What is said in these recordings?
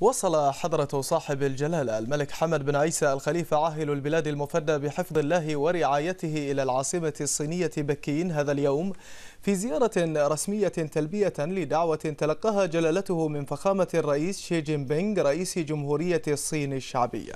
وصل حضرة صاحب الجلالة الملك حمد بن عيسى الخليفة عاهل البلاد المفدى بحفظ الله ورعايته إلى العاصمة الصينية بكين هذا اليوم في زيارة رسمية تلبية لدعوة تلقاها جلالته من فخامة الرئيس شي جين بينغ رئيس جمهورية الصين الشعبية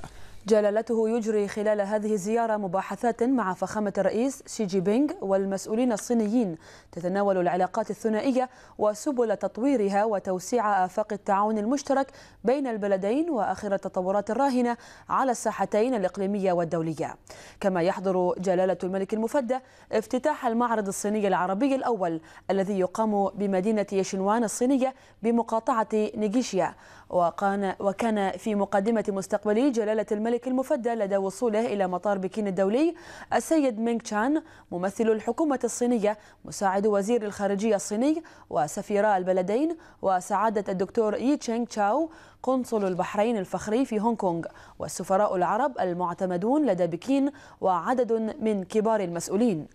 جلالته يجري خلال هذه الزيارة مباحثات مع فخامة الرئيس شي جي بينغ والمسؤولين الصينيين تتناول العلاقات الثنائية وسبل تطويرها وتوسيع آفاق التعاون المشترك بين البلدين وآخر التطورات الراهنة على الساحتين الإقليمية والدولية كما يحضر جلالة الملك المفدى افتتاح المعرض الصيني العربي الأول الذي يقام بمدينة يشنوان الصينية بمقاطعة نيجيشيا وكان وكان في مقدمة مستقبلي جلالة الملك المفدى لدى وصوله إلى مطار بكين الدولي السيد مينغ تشان ممثل الحكومة الصينية مساعد وزير الخارجية الصيني وسفيرا البلدين وسعادة الدكتور يي تشينغ تشاو قنصل البحرين الفخري في هونغ كونغ والسفراء العرب المعتمدون لدى بكين وعدد من كبار المسؤولين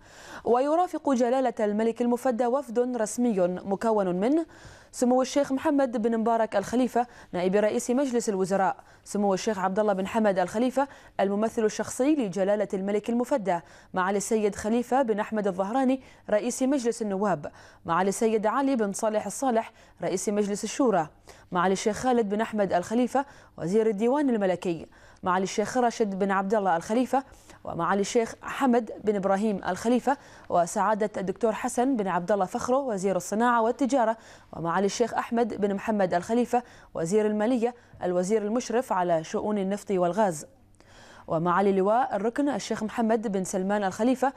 ويرافق جلالة الملك المفدى وفد رسمي مكون منه سمو الشيخ محمد بن مبارك الخليفة نائب رئيس مجلس الوزراء سمو الشيخ عبد الله بن حمد الخليفة الممثل الشخصي لجلالة الملك المفدى معالي السيد خليفة بن أحمد الظهراني رئيس مجلس النواب معالي السيد علي بن صالح الصالح رئيس مجلس الشورى معالي الشيخ خالد بن أحمد أحمد الخليفة وزير الديوان الملكي معالي الشيخ راشد بن عبد الله الخليفة ومعالي الشيخ حمد بن إبراهيم الخليفة وسعادة الدكتور حسن بن عبد الله فخرو وزير الصناعة والتجارة ومعالي الشيخ أحمد بن محمد الخليفة وزير المالية الوزير المشرف على شؤون النفط والغاز ومعالي لواء الركن الشيخ محمد بن سلمان الخليفة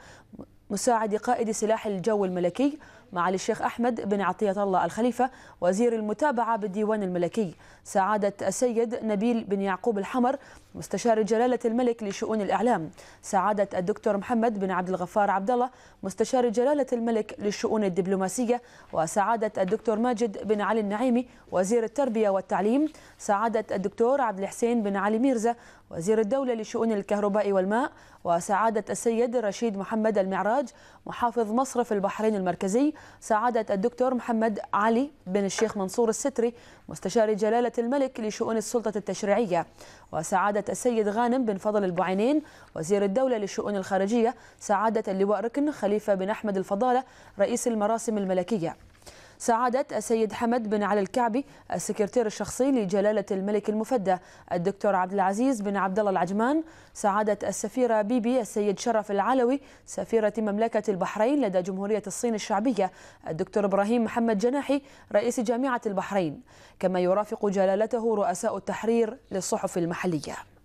مساعد قائد سلاح الجو الملكي معالي الشيخ أحمد بن عطية الله الخليفة وزير المتابعة بالديوان الملكي سعادة السيد نبيل بن يعقوب الحمر مستشار جلالة الملك لشؤون الإعلام سعادة الدكتور محمد بن عبد الغفار عبد الله مستشار جلالة الملك للشؤون الدبلوماسية وسعادة الدكتور ماجد بن علي النعيمي وزير التربية والتعليم سعادة الدكتور عبد الحسين بن علي ميرزا وزير الدولة لشؤون الكهرباء والماء وسعادة السيد رشيد محمد المعراج محافظ مصرف البحرين المركزي سعادة الدكتور محمد علي بن الشيخ منصور الستري مستشار جلالة الملك لشؤون السلطة التشريعية وسعادة السيد غانم بن فضل البعينين وزير الدولة للشؤون الخارجية سعادة اللواء ركن خليفة بن أحمد الفضالة رئيس المراسم الملكية سعادة السيد حمد بن علي الكعبي السكرتير الشخصي لجلالة الملك المفدى الدكتور عبد العزيز بن عبد الله العجمان سعادة السفيرة بيبي السيد شرف العلوي سفيرة مملكة البحرين لدى جمهورية الصين الشعبية الدكتور إبراهيم محمد جناحي رئيس جامعة البحرين كما يرافق جلالته رؤساء التحرير للصحف المحلية